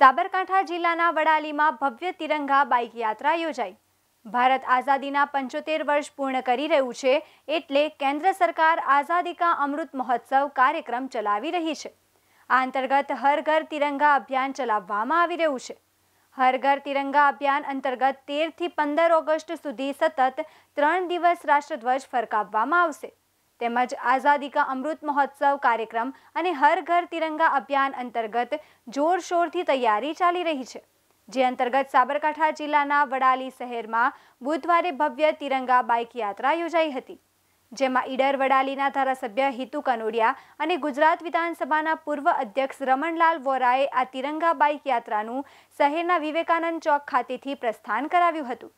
સાબરકાંઠા જિલ્લાના વડાલીમાં ભવ્ય તિરંગા બાઇક યાત્રા યોજાઈ ભારત આઝાદીના પંચોતેર વર્ષ પૂર્ણ કરી રહ્યું છે એટલે કેન્દ્ર સરકાર આઝાદી કા અમૃત મહોત્સવ કાર્યક્રમ ચલાવી રહી છે આ અંતર્ગત હર ઘર તિરંગા અભિયાન ચલાવવામાં આવી રહ્યું છે હર ઘર તિરંગા અભિયાન અંતર્ગત તેરથી પંદર ઓગસ્ટ સુધી સતત ત્રણ દિવસ રાષ્ટ્રધ્વજ ફરકાવવામાં આવશે તેમજ આઝાદી કા અમૃત મહોત્સવ કાર્યક્રમ અને હર ઘર તિરંગા અભિયાન અંતર્ગત જોરશોરથી તૈયારી ચાલી રહી છે જે અંતર્ગત સાબરકાંઠા જિલ્લાના વડાલી શહેરમાં બુધવારે ભવ્ય તિરંગા બાઇક યાત્રા યોજાઈ હતી જેમાં ઈડર વડાલીના ધારાસભ્ય હિતુ કનોડિયા અને ગુજરાત વિધાનસભાના પૂર્વ અધ્યક્ષ રમણલાલ વોરાએ આ તિરંગા બાઇક યાત્રાનું શહેરના વિવેકાનંદ ચોક ખાતેથી પ્રસ્થાન કરાવ્યું હતું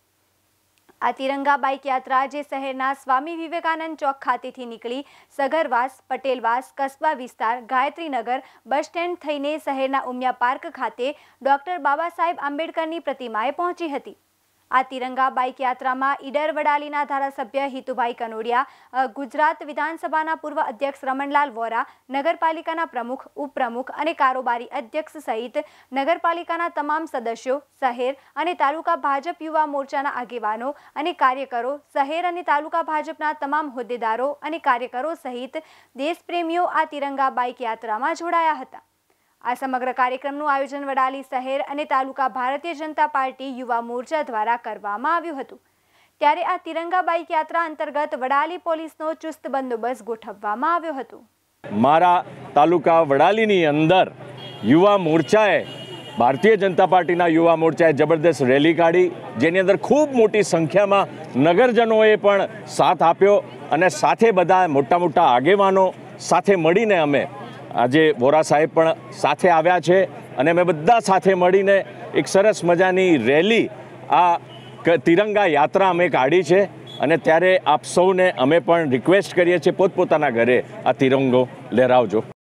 આ તિરંગા બાઇક યાત્રા જે શહેરના સ્વામી વિવેકાનંદ ચોક ખાતેથી નીકળી સગરવાસ પટેલવાસ કસ્બા વિસ્તાર ગાયત્રીનગર બસ સ્ટેન્ડ થઈને શહેરના ઉમિયા પાર્ક ખાતે ડોક્ટર બાબા સાહેબ આંબેડકરની પ્રતિમાએ પહોંચી હતી આ તિરંગા બાઇક યાત્રામાં ઈડર વડાલીના ધારાસભ્ય હિતુભાઈ કનોડિયા ગુજરાત વિધાનસભાના પૂર્વ અધ્યક્ષ રમણલાલ વોરા નગરપાલિકાના પ્રમુખ ઉપપ્રમુખ અને કારોબારી અધ્યક્ષ સહિત નગરપાલિકાના તમામ સદસ્યો શહેર અને તાલુકા ભાજપ યુવા મોરચાના આગેવાનો અને કાર્યકરો શહેર અને તાલુકા ભાજપના તમામ હોદ્દેદારો અને કાર્યકરો સહિત દેશપ્રેમીઓ આ તિરંગા બાઇક યાત્રામાં જોડાયા હતા આ સમગ્ર કાર્યક્રમનું આયોજન વડાલી શહેર અને તાલુકા ભારતીય જનતા પાર્ટી યુવા મોરચા દ્વારા કરવામાં આવ્યું હતું ત્યારે આ તિરંગા બાઇક યાત્રા અંતર્ગત વડાલી પોલીસનો ચુસ્ત બંદોબસ્ત ગોઠવવામાં આવ્યો હતો મારા તાલુકા વડાલીની અંદર યુવા મોરચાએ ભારતીય જનતા પાર્ટીના યુવા મોરચાએ જબરદસ્ત રેલી કાઢી જેની અંદર ખૂબ મોટી સંખ્યામાં નગરજનોએ પણ સાથ આપ્યો અને સાથે બધા મોટા મોટા આગેવાનો સાથે મળીને અમે આજે વોરા સાહેબ પણ સાથે આવ્યા છે અને અમે બધા સાથે મળીને એક સરસ મજાની રેલી આ તિરંગા યાત્રા અમે કાઢી છે અને ત્યારે આપ સૌને અમે પણ રિક્વેસ્ટ કરીએ છીએ પોતપોતાના ઘરે આ તિરંગો લહેરાવજો